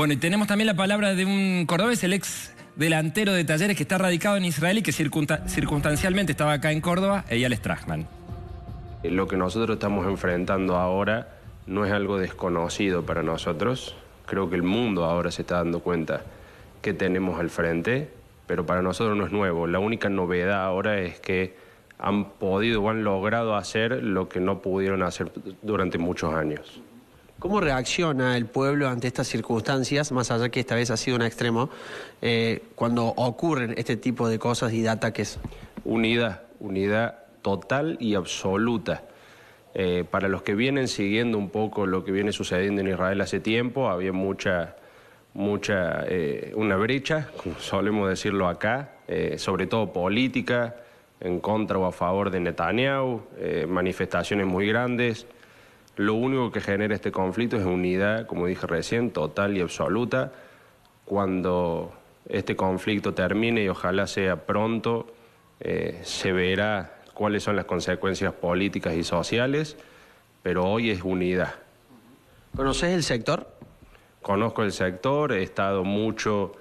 Bueno, y tenemos también la palabra de un cordobés, el ex delantero de Talleres que está radicado en Israel y que circunstancialmente estaba acá en Córdoba, Eyal Strachman. Eh, lo que nosotros estamos enfrentando ahora no es algo desconocido para nosotros. Creo que el mundo ahora se está dando cuenta que tenemos al frente, pero para nosotros no es nuevo. La única novedad ahora es que han podido o han logrado hacer lo que no pudieron hacer durante muchos años. ¿Cómo reacciona el pueblo ante estas circunstancias, más allá que esta vez ha sido un extremo, eh, cuando ocurren este tipo de cosas y de ataques? Unidad, unidad total y absoluta. Eh, para los que vienen siguiendo un poco lo que viene sucediendo en Israel hace tiempo, había mucha, mucha, eh, una brecha, solemos decirlo acá, sobre todo política, en contra o a favor de Netanyahu, manifestaciones muy grandes. Lo único que genera este conflicto es unidad, como dije recién, total y absoluta. Cuando este conflicto termine y ojalá sea pronto, eh, se verá cuáles son las consecuencias políticas y sociales, pero hoy es unidad. ¿Conoces el sector? Conozco el sector, he estado mucho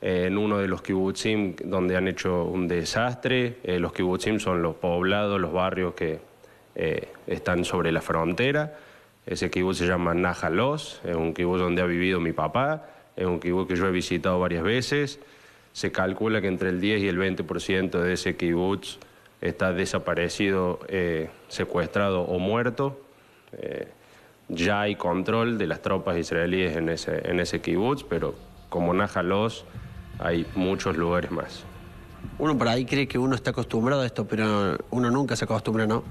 eh, en uno de los kibbutzim donde han hecho un desastre. Eh, los kibutzim son los poblados, los barrios que eh, están sobre la frontera. Ese kibutz se llama Najalos, es un kibutz donde ha vivido mi papá, es un kibutz que yo he visitado varias veces. Se calcula que entre el 10 y el 20% de ese kibutz está desaparecido, eh, secuestrado o muerto. Eh, ya hay control de las tropas israelíes en ese, en kibutz, pero como Najalos hay muchos lugares más. Uno por ahí cree que uno está acostumbrado a esto, pero uno nunca se acostumbra, ¿no?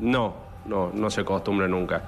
No, no, no se acostumbra nunca.